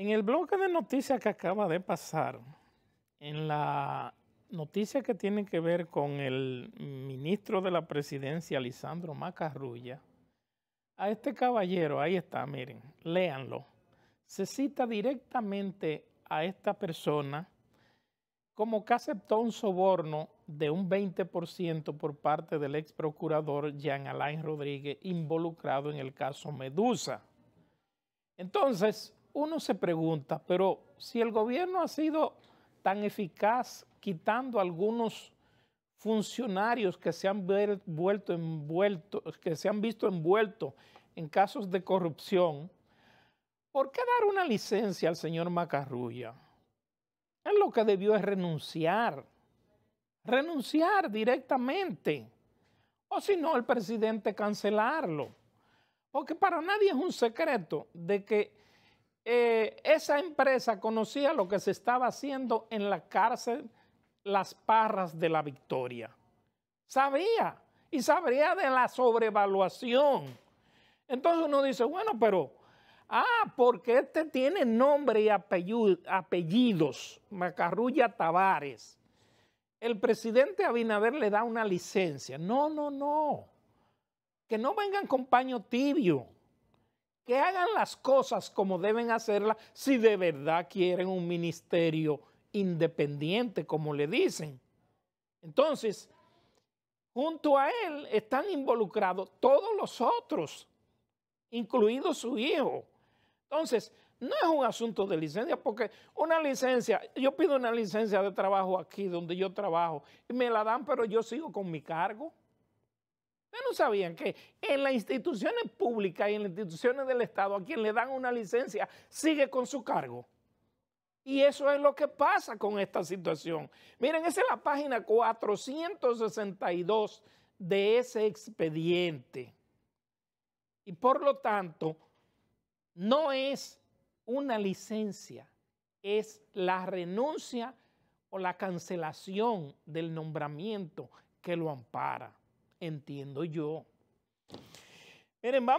En el bloque de noticias que acaba de pasar, en la noticia que tiene que ver con el ministro de la presidencia, Lisandro Macarrulla, a este caballero, ahí está, miren, léanlo, se cita directamente a esta persona como que aceptó un soborno de un 20% por parte del ex procurador Jean Alain Rodríguez involucrado en el caso Medusa. Entonces, uno se pregunta, pero si el gobierno ha sido tan eficaz quitando algunos funcionarios que se han, vuelto que se han visto envueltos en casos de corrupción, ¿por qué dar una licencia al señor Macarrulla? Él lo que debió es renunciar, renunciar directamente, o si no, el presidente cancelarlo. Porque para nadie es un secreto de que eh, esa empresa conocía lo que se estaba haciendo en la cárcel Las Parras de la Victoria. Sabía y sabría de la sobrevaluación. Entonces uno dice, bueno, pero, ah, porque este tiene nombre y apellidos, Macarrulla Tavares. El presidente Abinader le da una licencia. No, no, no. Que no vengan con paño tibio que hagan las cosas como deben hacerlas si de verdad quieren un ministerio independiente, como le dicen. Entonces, junto a él están involucrados todos los otros, incluido su hijo. Entonces, no es un asunto de licencia, porque una licencia, yo pido una licencia de trabajo aquí donde yo trabajo, y me la dan, pero yo sigo con mi cargo. Ustedes no sabían que en las instituciones públicas y en las instituciones del Estado, a quien le dan una licencia sigue con su cargo. Y eso es lo que pasa con esta situación. Miren, esa es la página 462 de ese expediente. Y por lo tanto, no es una licencia, es la renuncia o la cancelación del nombramiento que lo ampara entiendo yo. Miren, vamos